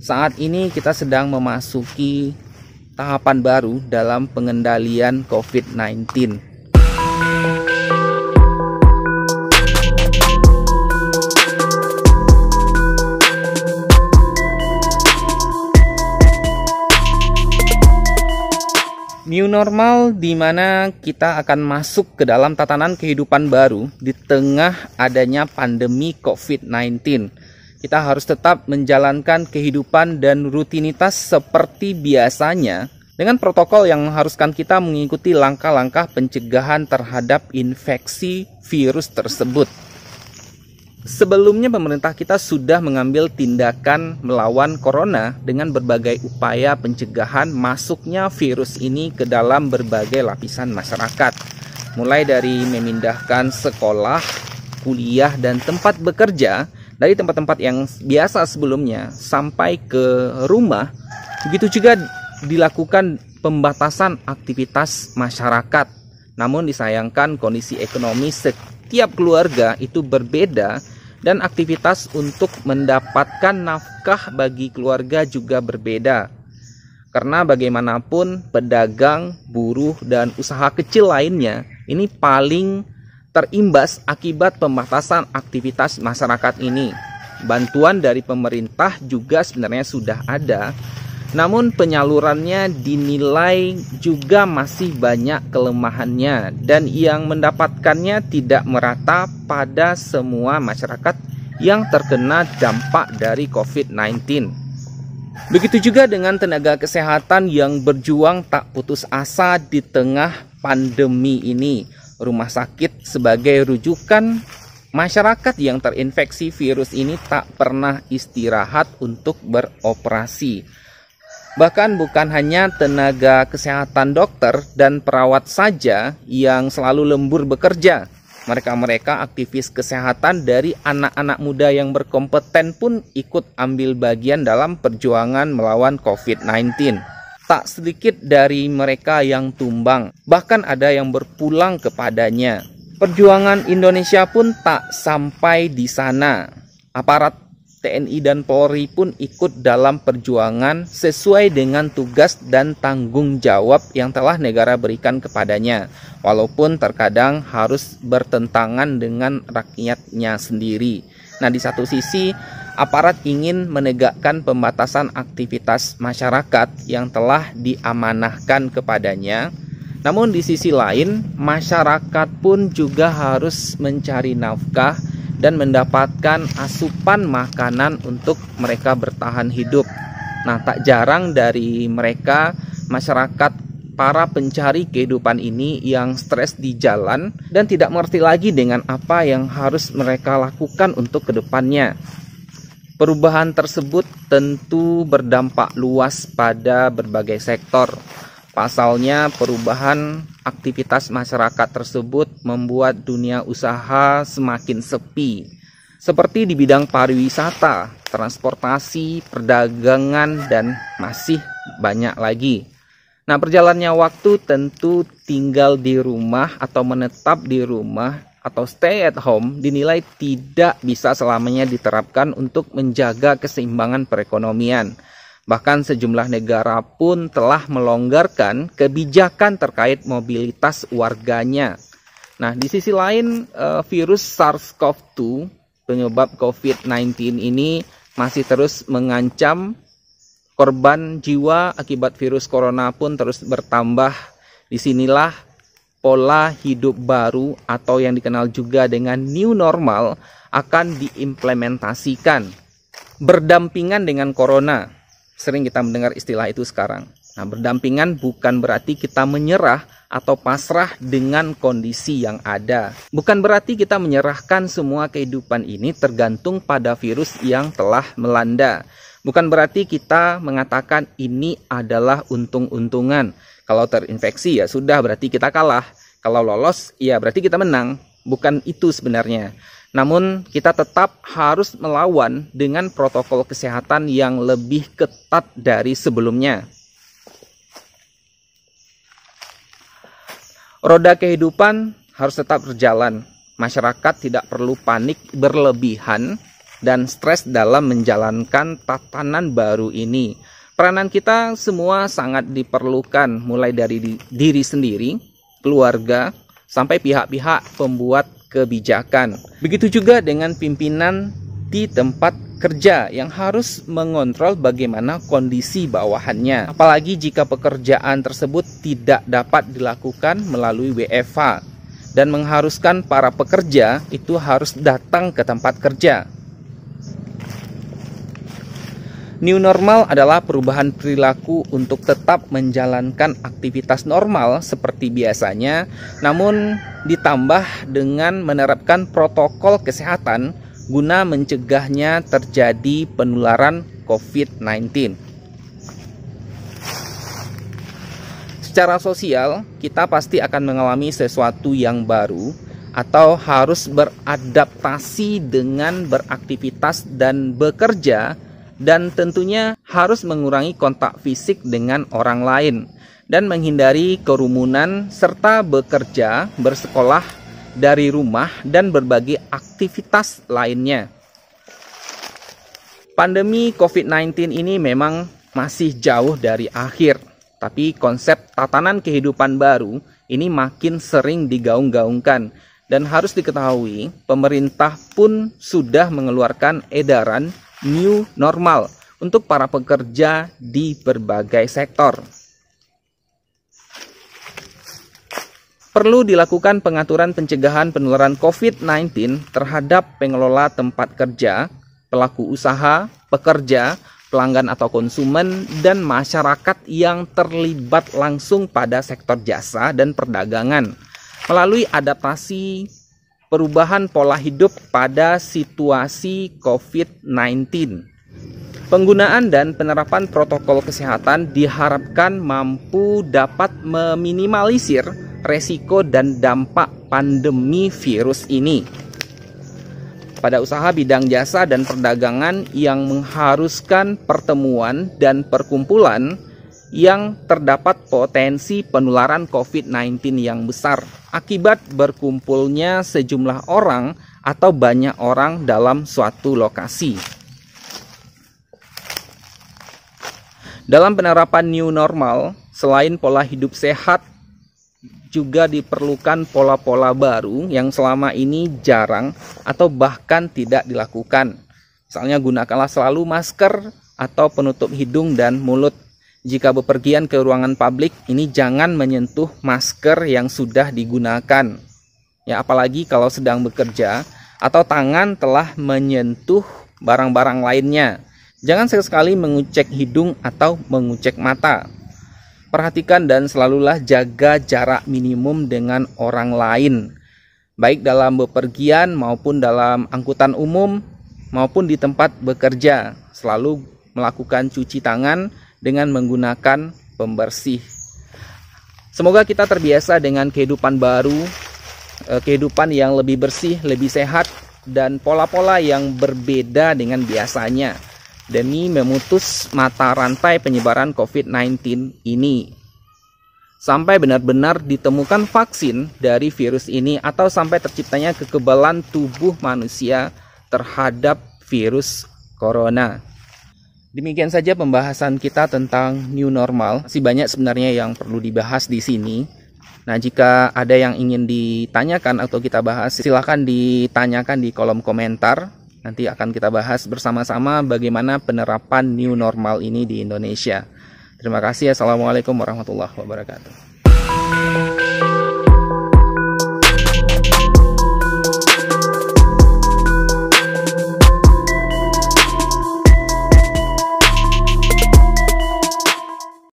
Saat ini kita sedang memasuki tahapan baru dalam pengendalian COVID-19. New normal di mana kita akan masuk ke dalam tatanan kehidupan baru di tengah adanya pandemi COVID-19 kita harus tetap menjalankan kehidupan dan rutinitas seperti biasanya dengan protokol yang mengharuskan kita mengikuti langkah-langkah pencegahan terhadap infeksi virus tersebut. Sebelumnya pemerintah kita sudah mengambil tindakan melawan corona dengan berbagai upaya pencegahan masuknya virus ini ke dalam berbagai lapisan masyarakat. Mulai dari memindahkan sekolah, kuliah dan tempat bekerja dari tempat-tempat yang biasa sebelumnya sampai ke rumah. Begitu juga dilakukan pembatasan aktivitas masyarakat. Namun disayangkan kondisi ekonomi setiap keluarga itu berbeda dan aktivitas untuk mendapatkan nafkah bagi keluarga juga berbeda karena bagaimanapun pedagang, buruh, dan usaha kecil lainnya ini paling terimbas akibat pembatasan aktivitas masyarakat ini. Bantuan dari pemerintah juga sebenarnya sudah ada, namun penyalurannya dinilai juga masih banyak kelemahannya dan yang mendapatkannya tidak merata pada semua masyarakat yang terkena dampak dari COVID-19. Begitu juga dengan tenaga kesehatan yang berjuang tak putus asa di tengah pandemi ini rumah sakit sebagai rujukan masyarakat yang terinfeksi virus ini tak pernah istirahat untuk beroperasi. Bahkan bukan hanya tenaga kesehatan dokter dan perawat saja yang selalu lembur bekerja. Mereka-mereka aktivis kesehatan dari anak-anak muda yang berkompeten pun ikut ambil bagian dalam perjuangan melawan COVID-19 tak sedikit dari mereka yang tumbang, bahkan ada yang berpulang kepadanya. Perjuangan Indonesia pun tak sampai di sana. Aparat TNI dan Polri pun ikut dalam perjuangan sesuai dengan tugas dan tanggung jawab yang telah negara berikan kepadanya, walaupun terkadang harus bertentangan dengan rakyatnya sendiri. Nah, di satu sisi, aparat ingin menegakkan pembatasan aktivitas masyarakat yang telah diamanahkan kepadanya. Namun di sisi lain, masyarakat pun juga harus mencari nafkah dan mendapatkan asupan makanan untuk mereka bertahan hidup. Nah, tak jarang dari mereka masyarakat para pencari kehidupan ini yang stres di jalan dan tidak mengerti lagi dengan apa yang harus mereka lakukan untuk kedepannya. Perubahan tersebut tentu berdampak luas pada berbagai sektor. Pasalnya, perubahan aktivitas masyarakat tersebut membuat dunia usaha semakin sepi, seperti di bidang pariwisata, transportasi, perdagangan, dan masih banyak lagi. Nah, perjalannya waktu tentu tinggal di rumah atau menetap di rumah atau stay at home dinilai tidak bisa selamanya diterapkan untuk menjaga keseimbangan perekonomian. Bahkan sejumlah negara pun telah melonggarkan kebijakan terkait mobilitas warganya. Nah, di sisi lain eh, virus SARS-CoV-2 penyebab COVID-19 ini masih terus mengancam korban jiwa akibat virus corona pun terus bertambah. Disinilah pola hidup baru atau yang dikenal juga dengan new normal akan diimplementasikan berdampingan dengan corona. Sering kita mendengar istilah itu sekarang. Nah, berdampingan bukan berarti kita menyerah atau pasrah dengan kondisi yang ada. Bukan berarti kita menyerahkan semua kehidupan ini tergantung pada virus yang telah melanda. Bukan berarti kita mengatakan ini adalah untung-untungan. Kalau terinfeksi ya sudah berarti kita kalah. Kalau lolos, ya berarti kita menang. Bukan itu sebenarnya. Namun kita tetap harus melawan dengan protokol kesehatan yang lebih ketat dari sebelumnya. Roda kehidupan harus tetap berjalan. Masyarakat tidak perlu panik berlebihan dan stres dalam menjalankan tatanan baru ini. Peranan kita semua sangat diperlukan mulai dari diri sendiri, keluarga sampai pihak-pihak pembuat kebijakan. Begitu juga dengan pimpinan di tempat kerja yang harus mengontrol bagaimana kondisi bawahannya. Apalagi jika pekerjaan tersebut tidak dapat dilakukan melalui WFA dan mengharuskan para pekerja itu harus datang ke tempat kerja New normal adalah perubahan perilaku untuk tetap menjalankan aktivitas normal seperti biasanya, namun ditambah dengan menerapkan protokol kesehatan guna mencegahnya terjadi penularan COVID-19. Secara sosial, kita pasti akan mengalami sesuatu yang baru atau harus beradaptasi dengan beraktivitas dan bekerja dan tentunya harus mengurangi kontak fisik dengan orang lain dan menghindari kerumunan serta bekerja, bersekolah dari rumah dan berbagai aktivitas lainnya. Pandemi COVID-19 ini memang masih jauh dari akhir, tapi konsep tatanan kehidupan baru ini makin sering digaung-gaungkan dan harus diketahui pemerintah pun sudah mengeluarkan edaran new normal untuk para pekerja di berbagai sektor. Perlu dilakukan pengaturan pencegahan penularan COVID-19 terhadap pengelola tempat kerja, pelaku usaha, pekerja, pelanggan atau konsumen, dan masyarakat yang terlibat langsung pada sektor jasa dan perdagangan melalui adaptasi perubahan pola hidup pada situasi COVID-19. Penggunaan dan penerapan protokol kesehatan diharapkan mampu dapat meminimalisir resiko dan dampak pandemi virus ini pada usaha bidang jasa dan perdagangan yang mengharuskan pertemuan dan perkumpulan yang terdapat potensi penularan COVID-19 yang besar akibat berkumpulnya sejumlah orang atau banyak orang dalam suatu lokasi. Dalam penerapan new normal, selain pola hidup sehat, juga diperlukan pola-pola baru yang selama ini jarang atau bahkan tidak dilakukan. Misalnya gunakanlah selalu masker atau penutup hidung dan mulut jika bepergian ke ruangan publik ini jangan menyentuh masker yang sudah digunakan. Ya, apalagi kalau sedang bekerja atau tangan telah menyentuh barang-barang lainnya. Jangan sekali-kali mengucek hidung atau mengucek mata. Perhatikan dan selalulah jaga jarak minimum dengan orang lain, baik dalam bepergian maupun dalam angkutan umum maupun di tempat bekerja. Selalu melakukan cuci tangan dengan menggunakan pembersih. Semoga kita terbiasa dengan kehidupan baru, eh, kehidupan yang lebih bersih, lebih sehat, dan pola-pola yang berbeda dengan biasanya demi memutus mata rantai penyebaran COVID-19 ini. Sampai benar-benar ditemukan vaksin dari virus ini atau sampai terciptanya kekebalan tubuh manusia terhadap virus corona. Demikian saja pembahasan kita tentang new normal. Si banyak sebenarnya yang perlu dibahas di sini. Nah, jika ada yang ingin ditanyakan atau kita bahas, silahkan ditanyakan di kolom komentar. Nanti akan kita bahas bersama-sama bagaimana penerapan new normal ini di Indonesia. Terima kasih. Assalamualaikum warahmatullahi wabarakatuh.